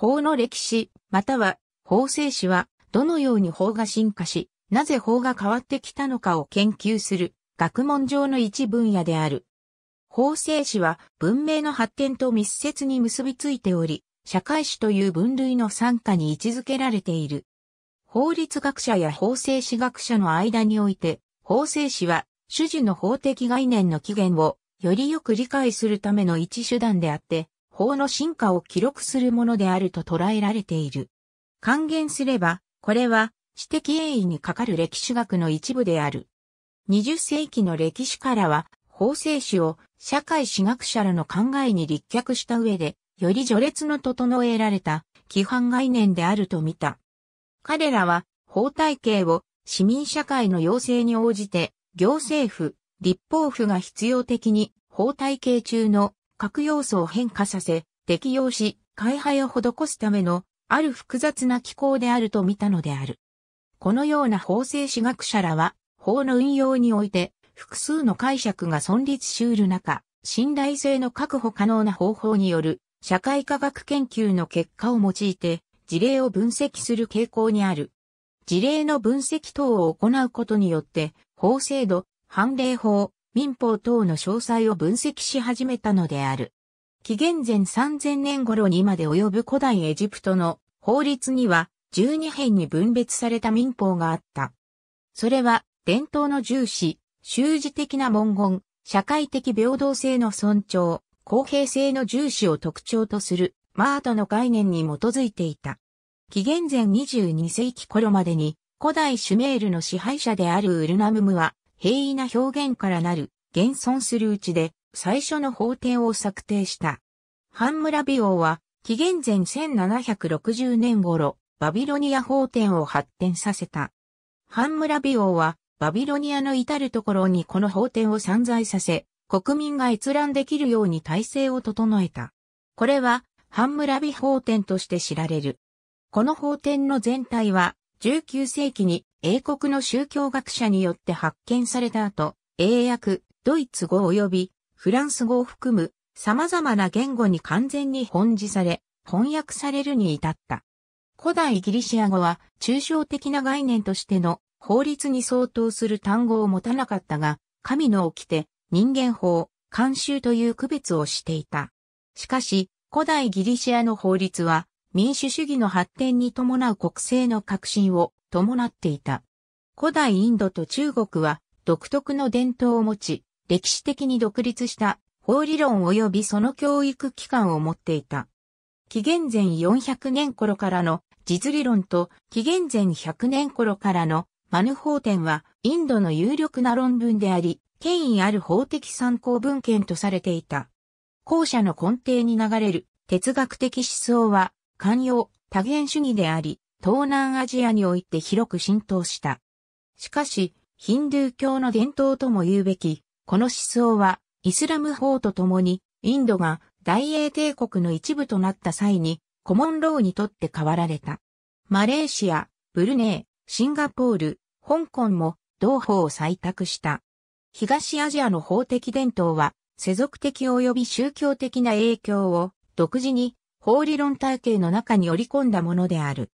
法の歴史、または法制史は、どのように法が進化し、なぜ法が変わってきたのかを研究する学問上の一分野である。法制史は文明の発展と密接に結びついており、社会史という分類の参加に位置づけられている。法律学者や法制史学者の間において、法制史は主樹の法的概念の起源をよりよく理解するための一手段であって、法の進化を記録するものであると捉えられている。還元すれば、これは、知的栄意にかかる歴史学の一部である。20世紀の歴史からは、法制史を社会史学者らの考えに立脚した上で、より序列の整えられた規範概念であると見た。彼らは法体系を市民社会の要請に応じて行政府、立法府が必要的に法体系中の各要素を変化させ、適用し、開廃を施すための、ある複雑な機構であると見たのである。このような法制史学者らは、法の運用において、複数の解釈が存立しうる中、信頼性の確保可能な方法による社会科学研究の結果を用いて事例を分析する傾向にある。事例の分析等を行うことによって法制度、判例法、民法等の詳細を分析し始めたのである。紀元前3000年頃にまで及ぶ古代エジプトの法律には12編に分別された民法があった。それは伝統の重視、修辞的な文言、社会的平等性の尊重、公平性の重視を特徴とするマートの概念に基づいていた。紀元前22世紀頃までに古代シュメールの支配者であるウルナムムは平易な表現からなる、現存するうちで、最初の法典を策定した。ハンムラビ王は、紀元前1760年頃、バビロニア法典を発展させた。ハンムラビ王は、バビロニアの至るところにこの法典を散在させ、国民が閲覧できるように体制を整えた。これは、ハンムラビ法典として知られる。この法典の全体は、19世紀に英国の宗教学者によって発見された後、英訳、ドイツ語及びフランス語を含む様々な言語に完全に本字され、翻訳されるに至った。古代ギリシア語は抽象的な概念としての法律に相当する単語を持たなかったが、神の掟、人間法、慣習という区別をしていた。しかし、古代ギリシアの法律は民主主義の発展に伴う国政の革新を伴っていた。古代インドと中国は独特の伝統を持ち、歴史的に独立した法理論及びその教育機関を持っていた。紀元前400年頃からの実理論と紀元前100年頃からのマヌ法典はインドの有力な論文であり、権威ある法的参考文献とされていた。後者の根底に流れる哲学的思想は寛容、多元主義であり、東南アジアにおいて広く浸透した。しかし、ヒンドゥー教の伝統とも言うべき、この思想は、イスラム法とともに、インドが大英帝国の一部となった際に、コモンローにとって変わられた。マレーシア、ブルネー、シンガポール、香港も同法を採択した。東アジアの法的伝統は、世俗的及び宗教的な影響を独自に法理論体系の中に織り込んだものである。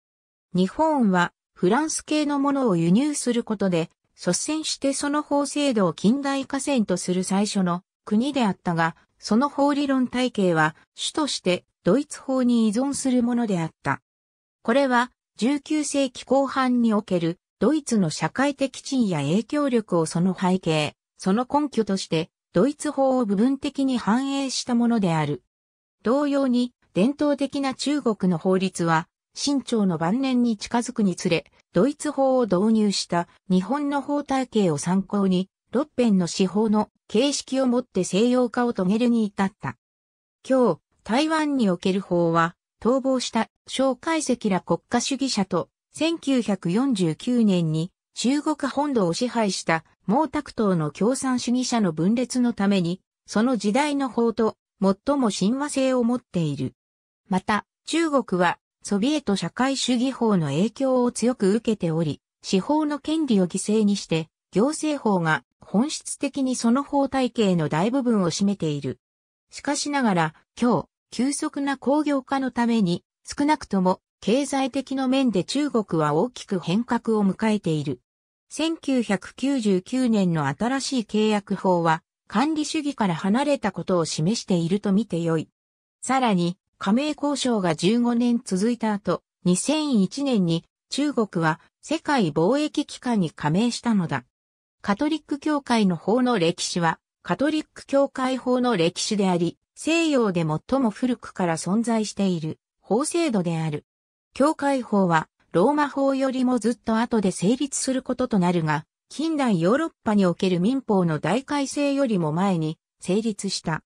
日本はフランス系のものを輸入することで、率先してその法制度を近代化遷とする最初の国であったが、その法理論体系は主としてドイツ法に依存するものであった。これは19世紀後半におけるドイツの社会的地位や影響力をその背景、その根拠としてドイツ法を部分的に反映したものである。同様に伝統的な中国の法律は、清朝の晩年に近づくにつれ、ドイツ法を導入した日本の法体系を参考に、六辺の司法の形式をもって西洋化を遂げるに至った。今日、台湾における法は、逃亡した蒋介石ら国家主義者と、1949年に中国本土を支配した毛沢東の共産主義者の分裂のために、その時代の法と最も親和性を持っている。また、中国はソビエト社会主義法の影響を強く受けており、司法の権利を犠牲にして、行政法が本質的にその法体系の大部分を占めている。しかしながら、今日、急速な工業化のために、少なくとも経済的の面で中国は大きく変革を迎えている。1999年の新しい契約法は、管理主義から離れたことを示していると見てよい。さらに、加盟交渉が15年続いた後、2001年に中国は世界貿易機関に加盟したのだ。カトリック教会の法の歴史は、カトリック教会法の歴史であり、西洋で最も古くから存在している法制度である。教会法は、ローマ法よりもずっと後で成立することとなるが、近代ヨーロッパにおける民法の大改正よりも前に成立した。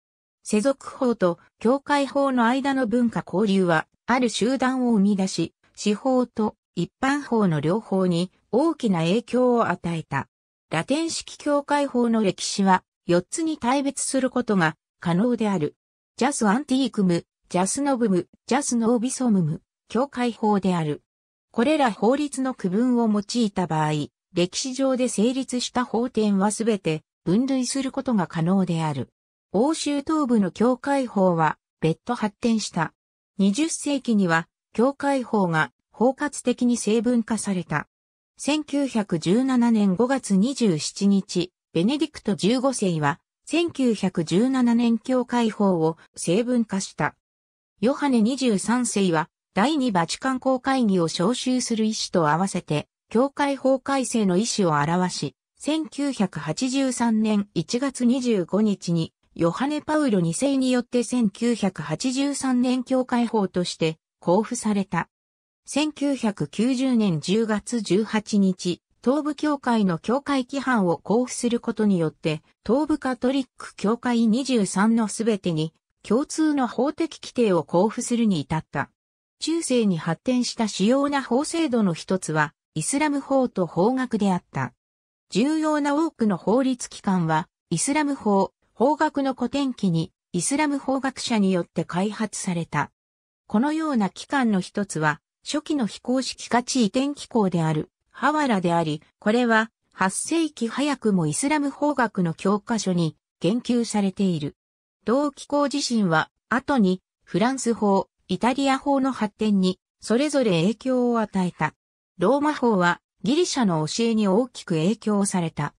世俗法と教会法の間の文化交流は、ある集団を生み出し、司法と一般法の両方に大きな影響を与えた。ラテン式教会法の歴史は、4つに大別することが可能である。ジャスアンティークム、ジャスノブム、ジャスノービソムム、教会法である。これら法律の区分を用いた場合、歴史上で成立した法典はすべて分類することが可能である。欧州東部の教会法は別途発展した。20世紀には教会法が包括的に成文化された。1917年5月27日、ベネディクト15世は1917年教会法を成文化した。ヨハネ23世は第二バチカン公会議を招集する意思と合わせて、教会法改正の意思を表し、1983年1月25日にヨハネ・パウロ2世によって1983年教会法として交付された。1990年10月18日、東部教会の教会規範を交付することによって、東部カトリック教会23のすべてに共通の法的規定を交付するに至った。中世に発展した主要な法制度の一つは、イスラム法と法学であった。重要な多くの法律機関は、イスラム法、法学の古典期にイスラム法学者によって開発された。このような機関の一つは、初期の非公式化地移転機構である、ハワラであり、これは8世紀早くもイスラム法学の教科書に言及されている。同機構自身は、後にフランス法、イタリア法の発展に、それぞれ影響を与えた。ローマ法はギリシャの教えに大きく影響された。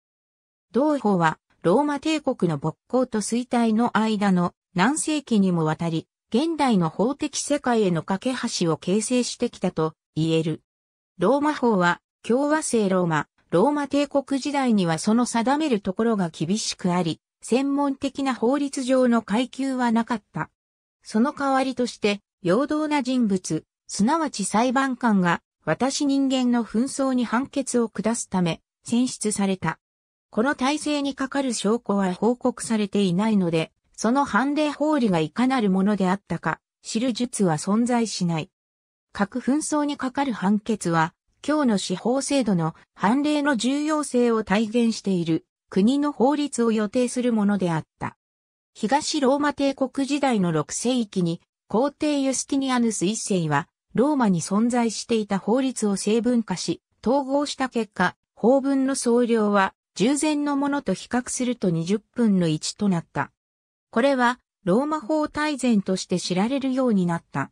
同法はローマ帝国の勃興と衰退の間の何世紀にもわたり、現代の法的世界への架け橋を形成してきたと言える。ローマ法は共和制ローマ、ローマ帝国時代にはその定めるところが厳しくあり、専門的な法律上の階級はなかった。その代わりとして、陽動な人物、すなわち裁判官が、私人間の紛争に判決を下すため、選出された。この体制にかかる証拠は報告されていないので、その判例法理がいかなるものであったか、知る術は存在しない。核紛争にかかる判決は、今日の司法制度の判例の重要性を体現している国の法律を予定するものであった。東ローマ帝国時代の6世紀に皇帝ユスティニアヌス一世はローマに存在していた法律を成文化し統合した結果、法文の総量は従前のものと比較すると20分の1となった。これは、ローマ法大全として知られるようになった。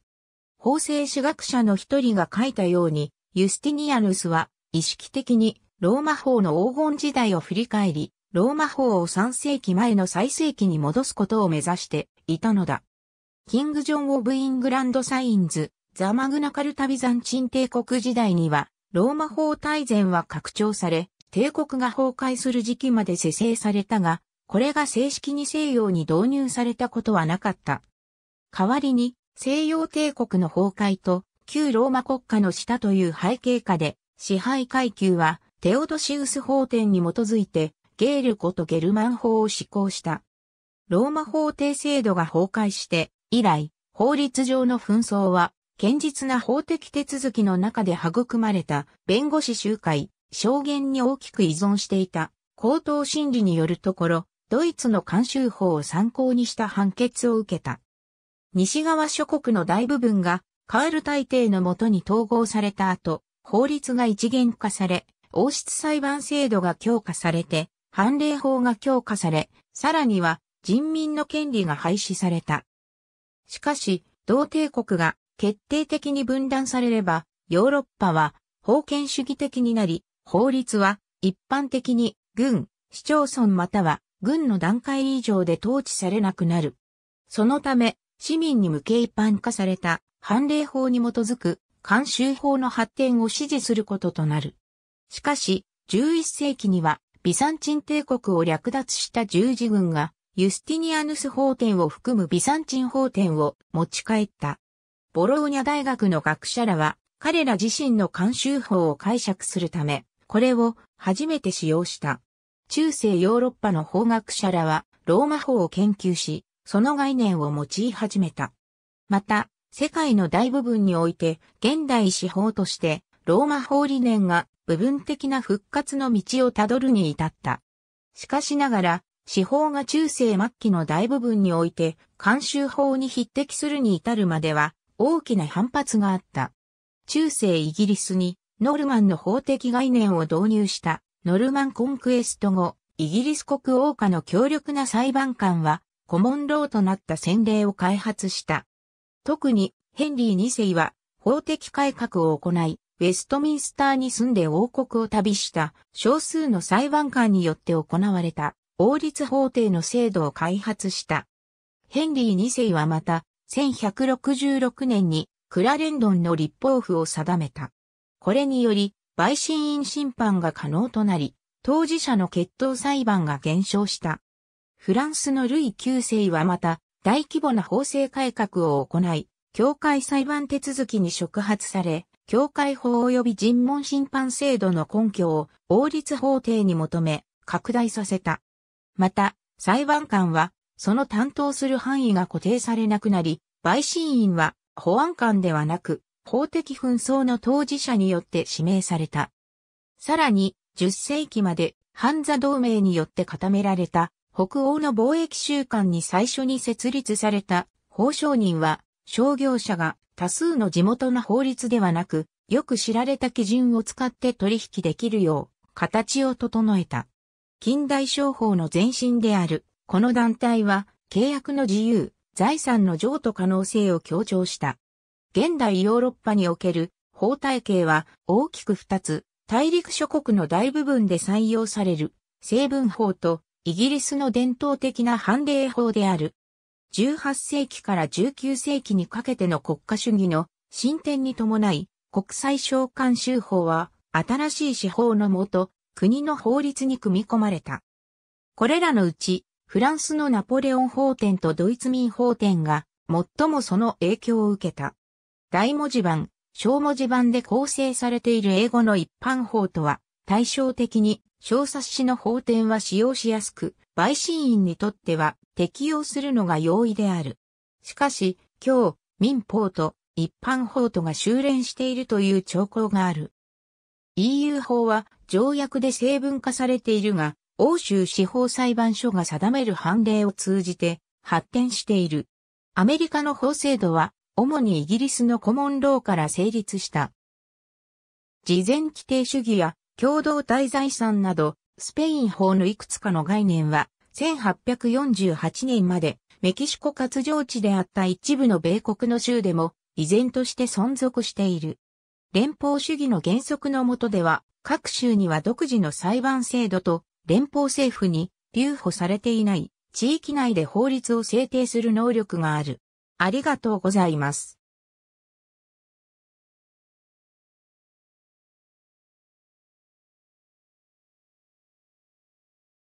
法制史学者の一人が書いたように、ユスティニアヌスは意識的にローマ法の黄金時代を振り返り、ローマ法を3世紀前の最盛期に戻すことを目指していたのだ。キング・ジョン・オブ・イングランド・サインズ、ザ・マグナ・カルタ・ビザンチン帝国時代には、ローマ法大全は拡張され、帝国が崩壊する時期まで施政されたが、これが正式に西洋に導入されたことはなかった。代わりに、西洋帝国の崩壊と、旧ローマ国家の下という背景下で、支配階級は、テオドシウス法典に基づいて、ゲールコとゲルマン法を施行した。ローマ法廷制度が崩壊して、以来、法律上の紛争は、堅実な法的手続きの中で育まれた弁護士集会、証言に大きく依存していた、口頭審理によるところ、ドイツの慣習法を参考にした判決を受けた。西側諸国の大部分がカール大帝のもとに統合された後、法律が一元化され、王室裁判制度が強化されて、判例法が強化され、さらには人民の権利が廃止された。しかし、同帝国が決定的に分断されれば、ヨーロッパは封建主義的になり、法律は一般的に軍、市町村または軍の段階以上で統治されなくなる。そのため、市民に向け一般化された判例法に基づく慣習法の発展を支持することとなる。しかし、11世紀にはビサンチン帝国を略奪した十字軍がユスティニアヌス法典を含むビサンチン法典を持ち帰った。ボローニャ大学の学者らは彼ら自身の慣習法を解釈するため、これを初めて使用した。中世ヨーロッパの法学者らはローマ法を研究し、その概念を用い始めた。また、世界の大部分において現代司法としてローマ法理念が部分的な復活の道をたどるに至った。しかしながら、司法が中世末期の大部分において、慣習法に匹敵するに至るまでは、大きな反発があった。中世イギリスにノルマンの法的概念を導入したノルマンコンクエスト後、イギリス国王下の強力な裁判官は、コモンローとなった先例を開発した。特に、ヘンリー2世は、法的改革を行い、ウェストミンスターに住んで王国を旅した少数の裁判官によって行われた王立法廷の制度を開発した。ヘンリー2世はまた、1166年にクラレンドンの立法府を定めた。これにより、陪審員審判が可能となり、当事者の決闘裁判が減少した。フランスのルイ9世はまた、大規模な法制改革を行い、教会裁判手続きに触発され、教会法及び尋問審判制度の根拠を王立法廷に求め、拡大させた。また、裁判官は、その担当する範囲が固定されなくなり、陪審員は保安官ではなく、法的紛争の当事者によって指名された。さらに、10世紀までハンザ同盟によって固められた北欧の貿易習慣に最初に設立された法商人は商業者が多数の地元の法律ではなく、よく知られた基準を使って取引できるよう形を整えた。近代商法の前身である、この団体は契約の自由、財産の譲渡可能性を強調した。現代ヨーロッパにおける法体系は大きく二つ、大陸諸国の大部分で採用される、成分法とイギリスの伝統的な判例法である。18世紀から19世紀にかけての国家主義の進展に伴い、国際召喚州法は新しい司法のもと、国の法律に組み込まれた。これらのうち、フランスのナポレオン法典とドイツ民法典が最もその影響を受けた。大文字版、小文字版で構成されている英語の一般法とは、対照的に小冊子の法典は使用しやすく、陪審員にとっては適用するのが容易である。しかし、今日、民法と一般法とが修練しているという兆候がある。EU 法は条約で成文化されているが、欧州司法裁判所が定める判例を通じて発展している。アメリカの法制度は主にイギリスのコモンローから成立した。事前規定主義や共同体財産など、スペイン法のいくつかの概念は、1848年までメキシコ活譲地であった一部の米国の州でも依然として存続している。連邦主義の原則のもとでは、各州には独自の裁判制度と連邦政府に留保されていない地域内で法律を制定する能力がある。ありがとうございます。